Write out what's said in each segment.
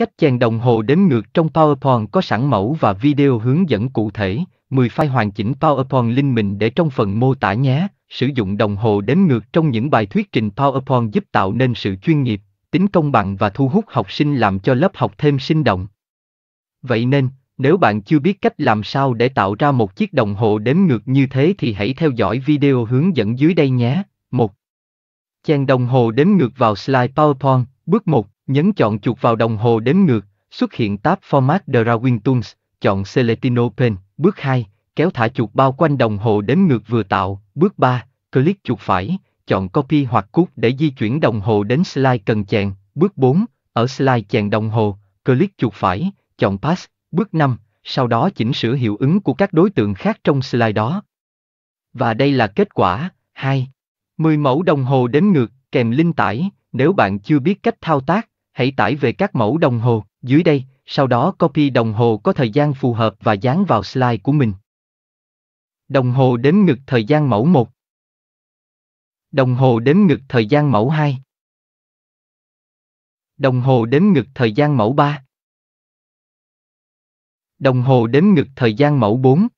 Cách chèn đồng hồ đếm ngược trong PowerPoint có sẵn mẫu và video hướng dẫn cụ thể, 10 file hoàn chỉnh PowerPoint link mình để trong phần mô tả nhé. Sử dụng đồng hồ đếm ngược trong những bài thuyết trình PowerPoint giúp tạo nên sự chuyên nghiệp, tính công bằng và thu hút học sinh làm cho lớp học thêm sinh động. Vậy nên, nếu bạn chưa biết cách làm sao để tạo ra một chiếc đồng hồ đếm ngược như thế thì hãy theo dõi video hướng dẫn dưới đây nhé. 1. Chèn đồng hồ đếm ngược vào slide PowerPoint, bước 1. Nhấn chọn chuột vào đồng hồ đếm ngược, xuất hiện tab Format Drawing Tools, chọn Selectino Pen, bước 2, kéo thả chuột bao quanh đồng hồ đếm ngược vừa tạo, bước 3, click chuột phải, chọn Copy hoặc cut để di chuyển đồng hồ đến slide cần chèn, bước 4, ở slide chèn đồng hồ, click chuột phải, chọn Pass, bước 5, sau đó chỉnh sửa hiệu ứng của các đối tượng khác trong slide đó. Và đây là kết quả, 2. 10 mẫu đồng hồ đếm ngược, kèm linh tải, nếu bạn chưa biết cách thao tác, hãy tải về các mẫu đồng hồ dưới đây, sau đó copy đồng hồ có thời gian phù hợp và dán vào slide của mình. Đồng hồ đếm ngược thời gian mẫu 1 Đồng hồ đếm ngược thời gian mẫu 2 Đồng hồ đếm ngược thời gian mẫu 3 Đồng hồ đếm ngược thời gian mẫu 4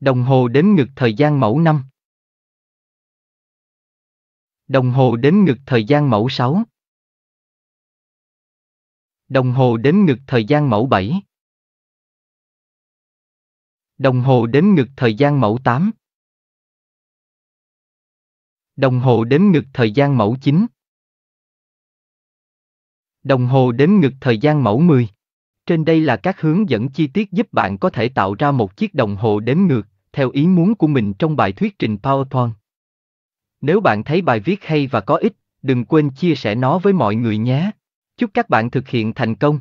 Đồng hồ đếm ngược thời gian mẫu 5 Đồng hồ đếm ngược thời gian mẫu 6. Đồng hồ đếm ngược thời gian mẫu 7. Đồng hồ đếm ngược thời gian mẫu 8. Đồng hồ đếm ngược thời gian mẫu 9. Đồng hồ đếm ngược thời gian mẫu 10. Trên đây là các hướng dẫn chi tiết giúp bạn có thể tạo ra một chiếc đồng hồ đếm ngược theo ý muốn của mình trong bài thuyết trình PowerPoint. Nếu bạn thấy bài viết hay và có ích, đừng quên chia sẻ nó với mọi người nhé. Chúc các bạn thực hiện thành công!